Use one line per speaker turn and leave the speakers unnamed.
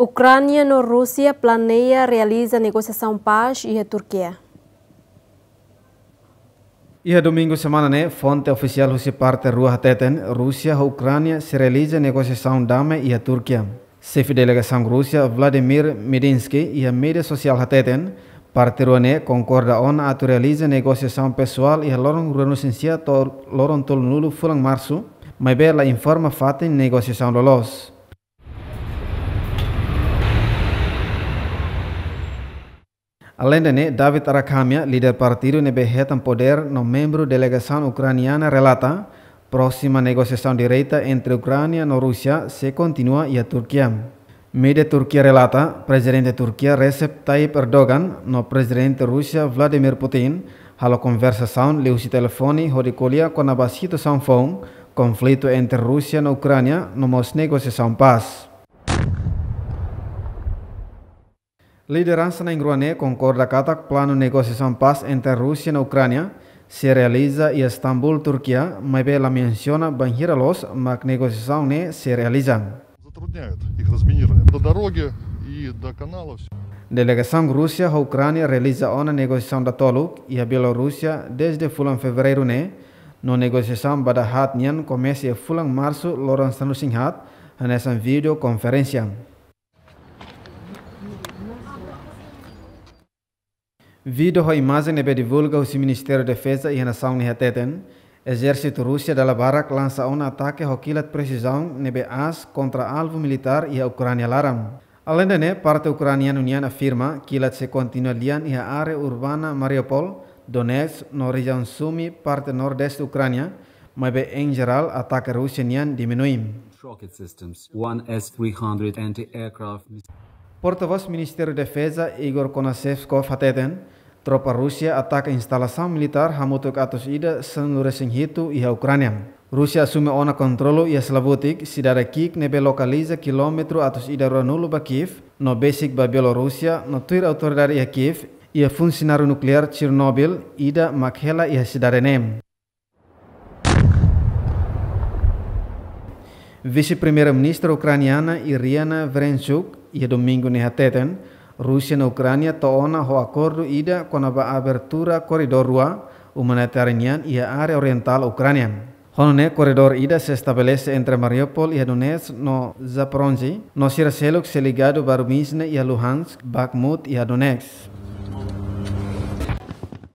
Ucrânia no Rússia planeia realiza negociação paz e a Turquia. E a domingo semana, né? Fonte oficial Rússia parte rua Teten, Rússia, Ucrânia se realiza negociação dame e a Turquia. Chefe delegação Rússia Vladimir Medinsky e a mídia social Hateten parte né concorda on a realiza negociação pessoal e a loron renuncia to loron tol nulo fulang março, mas bela informa fatem negociação lolos. Além de David Arakamia, líder partido nebe hetam poder no membro delegação ucraniana relata próxima negociação direita entre Ucrânia e Rússia se continua e a Turquia. Media Turquia relata, presidente Turquia Recep Tayyip Erdogan no presidente Rússia Vladimir Putin halo conversação leusi telefone hodicolia com a situação fom conflito entre Rússia e Ucrânia no mos negociação paz. Liderança na Ingrouané concorda que a plano de negociação paz entre Rússia e Ucrânia se realiza em Istambul, Turquia, mas ela menciona banheira los, mas negociação ne se realiza. Delegação Rússia à Ucrânia realiza uma negociação da Toluk e a Bielorrússia desde fulan fevereiro ne, no negociação bada hat nian comece fulan março loran sanusin hat, nessa videoconferência. Vídeo a imagem é divulga Usi Ministério da Defesa e Nação hateten, Exército Rusia da barak lança um ataque a de precisão nebe as contra alvo militar e a laram. Alende ne, parte ucraniana unian afirma kilat se continua lian e are área urbana Mariupol, Donetsk, no Sumi, parte nordeste da Ucrânia, mas em geral ataque russo nian diminui. Porta-voz Ministério de Defesa Igor Konasevskov hateten. Tropa Rusia atak instalasi militer hamutuk atas ida sing hitu iha Ukrania. Rusia sume ona kontrolu ia a Slavotik, Kik nebe lokalize kilometer atas ida ruanulo ba Kiev, no basic ba Rusia, no tuir dari ia Kiev, ia fungsinaru nuklear Chernobyl ida makhela ia a nem. Vice-primeira-ministra ucraniana Iriana ia ia domingo nehateten, Rusia na Ucrânia toona ho acordo ida com a abertura corredor rua humanitarian e a oriental Ukraina. Honone koridor ida se estabelece entre Mariupol e Donetsk no Zaporozhye, no Siraselok se ligado Barumizne e Luhansk, Bakhmut e Donetsk.